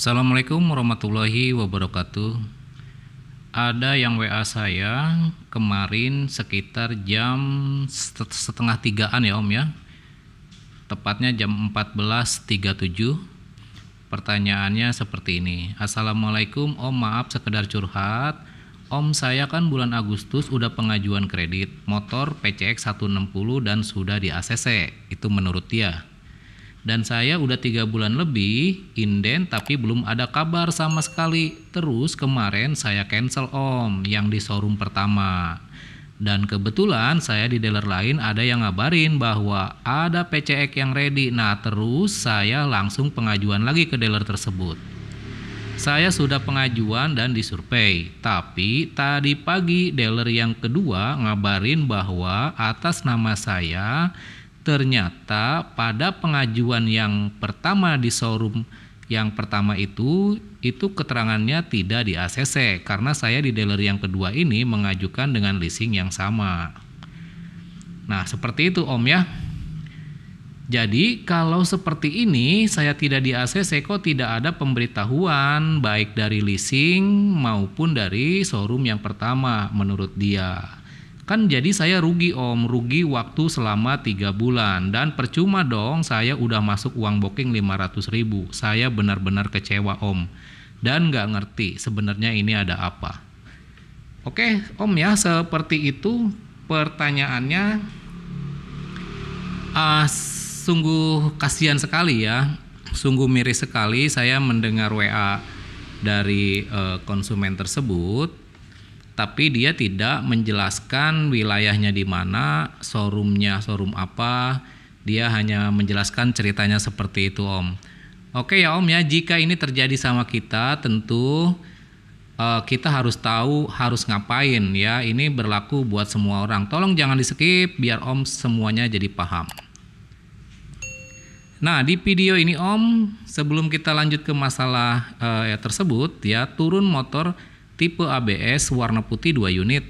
Assalamualaikum warahmatullahi wabarakatuh. Ada yang WA saya kemarin sekitar jam setengah tigaan ya Om ya. Tepatnya jam 14.37. Pertanyaannya seperti ini. Assalamualaikum Om maaf sekedar curhat. Om saya kan bulan Agustus udah pengajuan kredit motor PCX 160 dan sudah di ACC. Itu menurut dia dan saya udah tiga bulan lebih inden tapi belum ada kabar sama sekali terus kemarin saya cancel om yang di showroom pertama dan kebetulan saya di dealer lain ada yang ngabarin bahwa ada PCX yang ready nah terus saya langsung pengajuan lagi ke dealer tersebut saya sudah pengajuan dan disurvey. tapi tadi pagi dealer yang kedua ngabarin bahwa atas nama saya ternyata pada pengajuan yang pertama di showroom yang pertama itu itu keterangannya tidak di ACC karena saya di dealer yang kedua ini mengajukan dengan leasing yang sama. Nah, seperti itu Om ya. Jadi kalau seperti ini saya tidak di ACC kok tidak ada pemberitahuan baik dari leasing maupun dari showroom yang pertama menurut dia. Kan jadi saya rugi om, rugi waktu selama tiga bulan. Dan percuma dong saya udah masuk uang booking 500 ribu. Saya benar-benar kecewa om. Dan nggak ngerti sebenarnya ini ada apa. Oke om ya, seperti itu pertanyaannya. Uh, sungguh kasihan sekali ya. Sungguh miris sekali saya mendengar WA dari uh, konsumen tersebut tapi dia tidak menjelaskan wilayahnya di mana, showroomnya showroom apa, dia hanya menjelaskan ceritanya seperti itu Om. Oke ya Om ya, jika ini terjadi sama kita tentu uh, kita harus tahu harus ngapain ya. Ini berlaku buat semua orang. Tolong jangan di skip biar Om semuanya jadi paham. Nah, di video ini Om, sebelum kita lanjut ke masalah uh, ya, tersebut ya, turun motor tipe ABS warna putih 2 unit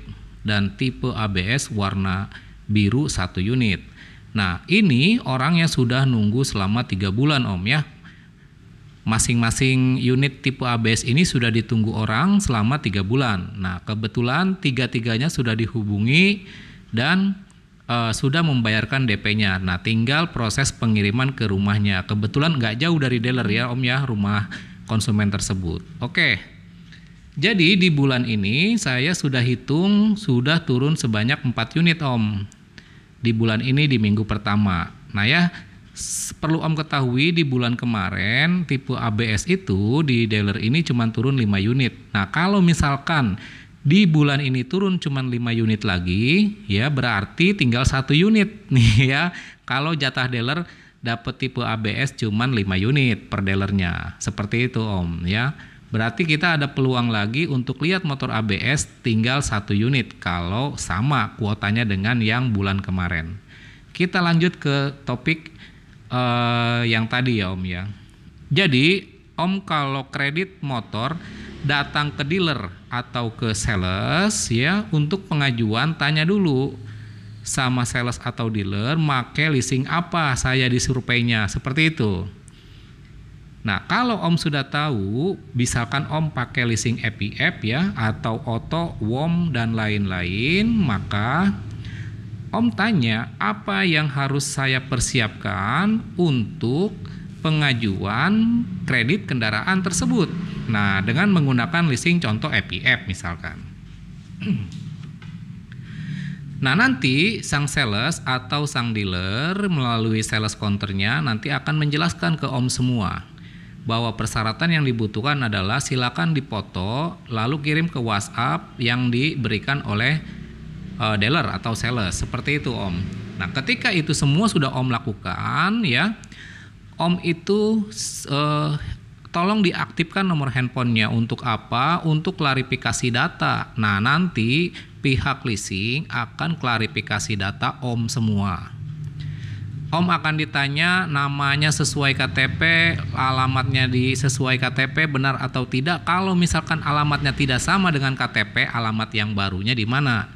dan tipe ABS warna biru 1 unit. Nah, ini orang yang sudah nunggu selama 3 bulan Om ya. Masing-masing unit tipe ABS ini sudah ditunggu orang selama 3 bulan. Nah, kebetulan tiga-tiganya sudah dihubungi dan e, sudah membayarkan DP-nya. Nah, tinggal proses pengiriman ke rumahnya. Kebetulan nggak jauh dari dealer ya Om ya, rumah konsumen tersebut. Oke. Okay. Jadi di bulan ini saya sudah hitung sudah turun sebanyak 4 unit Om. Di bulan ini di minggu pertama. Nah ya, perlu Om ketahui di bulan kemarin tipe ABS itu di dealer ini cuma turun 5 unit. Nah, kalau misalkan di bulan ini turun cuma 5 unit lagi, ya berarti tinggal satu unit nih ya. Kalau jatah dealer dapat tipe ABS cuma 5 unit per dealernya. Seperti itu Om ya. Berarti kita ada peluang lagi untuk lihat motor ABS tinggal satu unit kalau sama kuotanya dengan yang bulan kemarin. Kita lanjut ke topik uh, yang tadi ya Om ya. Jadi Om kalau kredit motor datang ke dealer atau ke sales ya untuk pengajuan tanya dulu sama sales atau dealer make leasing apa saya disurveinya seperti itu. Nah, kalau Om sudah tahu, misalkan Om pakai leasing EPF ya atau Oto, WOM dan lain-lain, maka Om tanya apa yang harus saya persiapkan untuk pengajuan kredit kendaraan tersebut. Nah, dengan menggunakan leasing contoh EPF misalkan. Nah nanti sang sales atau sang dealer melalui sales counternya nanti akan menjelaskan ke om semua bahwa persyaratan yang dibutuhkan adalah silakan dipoto lalu kirim ke WhatsApp yang diberikan oleh uh, dealer atau seller seperti itu Om. Nah, ketika itu semua sudah Om lakukan ya, Om itu uh, tolong diaktifkan nomor handphonenya untuk apa? Untuk klarifikasi data. Nah, nanti pihak leasing akan klarifikasi data Om semua. Om akan ditanya namanya sesuai KTP, alamatnya di sesuai KTP benar atau tidak. Kalau misalkan alamatnya tidak sama dengan KTP, alamat yang barunya di mana?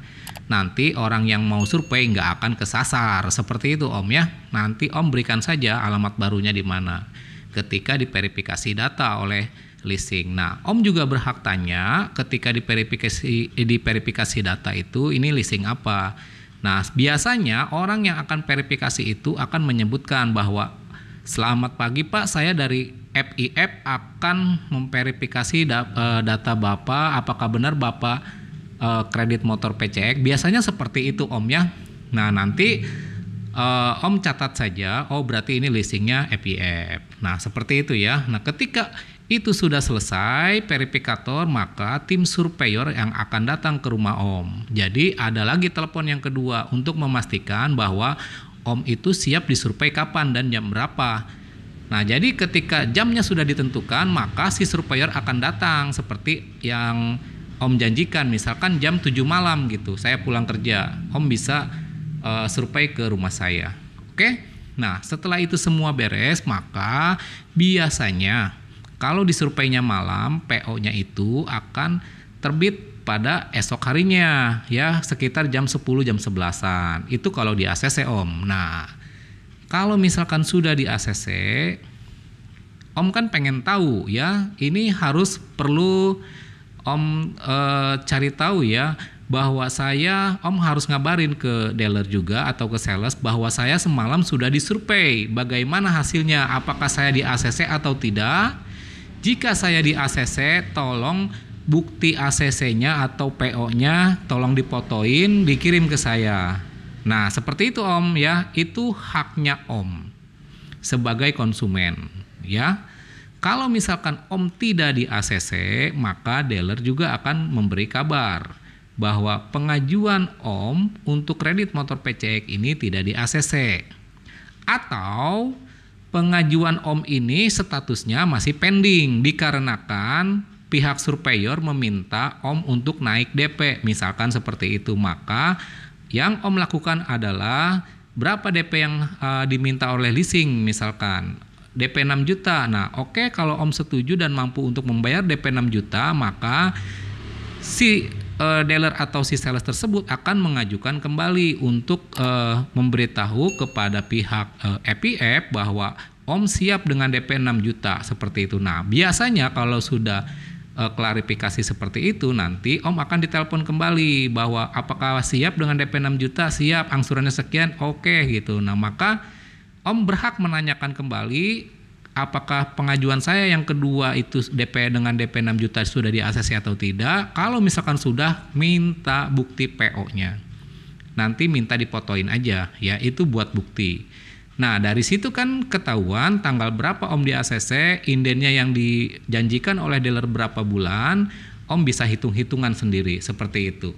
Nanti orang yang mau survei nggak akan kesasar. Seperti itu Om ya. Nanti Om berikan saja alamat barunya di mana ketika diverifikasi data oleh leasing. Nah, Om juga berhak tanya ketika diverifikasi diverifikasi data itu ini leasing apa? Nah, biasanya orang yang akan verifikasi itu akan menyebutkan bahwa selamat pagi Pak, saya dari FIF akan memverifikasi eh, data Bapak apakah benar Bapak eh, kredit motor PCX. Biasanya seperti itu Om ya. Nah, nanti eh, Om catat saja, oh berarti ini leasingnya FIF. Nah, seperti itu ya. Nah, ketika itu sudah selesai verifikator maka tim surveyor yang akan datang ke rumah om jadi ada lagi telepon yang kedua untuk memastikan bahwa om itu siap disurvey kapan dan jam berapa Nah, jadi ketika jamnya sudah ditentukan, maka si surveyor akan datang seperti yang Om janjikan, misalkan jam 7 malam gitu. Saya pulang kerja, Om bisa uh, survei ke rumah saya. Oke? Nah, setelah itu semua beres, maka biasanya kalau disurveinya malam, PO-nya itu akan terbit pada esok harinya ya sekitar jam 10 jam 11-an. Itu kalau di ACC Om. Nah, kalau misalkan sudah di ACC Om kan pengen tahu ya, ini harus perlu Om e, cari tahu ya bahwa saya Om harus ngabarin ke dealer juga atau ke sales bahwa saya semalam sudah disurvei, bagaimana hasilnya, apakah saya di ACC atau tidak jika saya di ACC tolong bukti ACC-nya atau PO-nya tolong dipotoin dikirim ke saya. Nah, seperti itu Om ya, itu haknya Om sebagai konsumen ya. Kalau misalkan Om tidak di ACC, maka dealer juga akan memberi kabar bahwa pengajuan Om untuk kredit motor PCX ini tidak di ACC. Atau pengajuan OM ini statusnya masih pending dikarenakan pihak surveyor meminta OM untuk naik DP. Misalkan seperti itu, maka yang OM lakukan adalah berapa DP yang uh, diminta oleh leasing misalkan DP 6 juta. Nah, oke okay, kalau Om setuju dan mampu untuk membayar DP 6 juta, maka si uh, dealer atau si sales tersebut akan mengajukan kembali untuk uh, memberitahu kepada pihak uh, eh, EPF bahwa Om siap dengan DP 6 juta seperti itu. Nah, biasanya kalau sudah uh, klarifikasi seperti itu nanti Om akan ditelepon kembali bahwa apakah siap dengan DP 6 juta? Siap, angsurannya sekian. Oke okay, gitu. Nah, maka Om berhak menanyakan kembali apakah pengajuan saya yang kedua itu DP dengan DP 6 juta sudah di ACC atau tidak. Kalau misalkan sudah, minta bukti PO-nya. Nanti minta dipotoin aja, ya itu buat bukti. Nah dari situ kan ketahuan tanggal berapa om di ACC, indennya yang dijanjikan oleh dealer berapa bulan, om bisa hitung-hitungan sendiri seperti itu.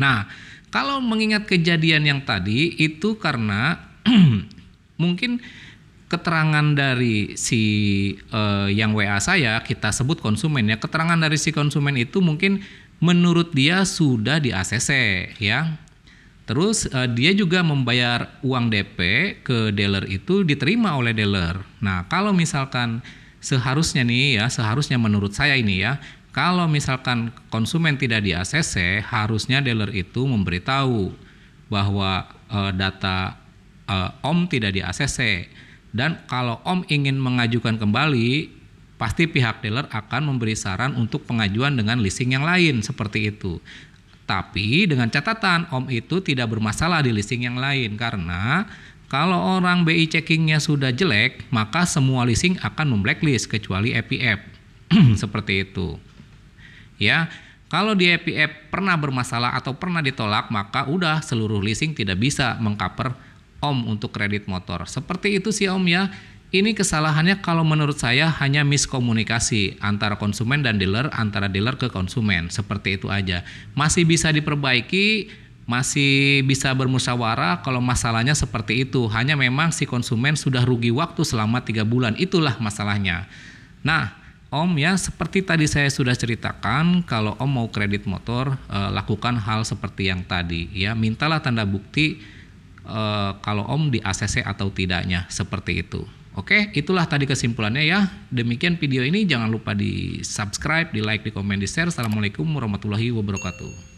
Nah kalau mengingat kejadian yang tadi itu karena mungkin keterangan dari si uh, yang WA saya kita sebut konsumen ya keterangan dari si konsumen itu mungkin menurut dia sudah di ACC ya terus uh, dia juga membayar uang DP ke dealer itu diterima oleh dealer nah kalau misalkan seharusnya nih ya seharusnya menurut saya ini ya kalau misalkan konsumen tidak di ACC harusnya dealer itu memberitahu bahwa uh, data uh, om tidak di ACC dan kalau Om ingin mengajukan kembali, pasti pihak dealer akan memberi saran untuk pengajuan dengan leasing yang lain seperti itu. Tapi dengan catatan Om itu tidak bermasalah di leasing yang lain karena kalau orang BI checkingnya sudah jelek, maka semua leasing akan memblacklist kecuali EPF. Seperti itu. Ya, kalau di EPF pernah bermasalah atau pernah ditolak, maka udah seluruh leasing tidak bisa mengcover om untuk kredit motor. Seperti itu sih om ya. Ini kesalahannya kalau menurut saya hanya miskomunikasi antara konsumen dan dealer, antara dealer ke konsumen. Seperti itu aja. Masih bisa diperbaiki, masih bisa bermusyawarah kalau masalahnya seperti itu. Hanya memang si konsumen sudah rugi waktu selama tiga bulan. Itulah masalahnya. Nah, Om ya seperti tadi saya sudah ceritakan kalau Om mau kredit motor eh, lakukan hal seperti yang tadi ya mintalah tanda bukti e, kalau Om di ACC atau tidaknya seperti itu. Oke, itulah tadi kesimpulannya ya. Demikian video ini jangan lupa di subscribe, di like, di komen, di share. Assalamualaikum warahmatullahi wabarakatuh.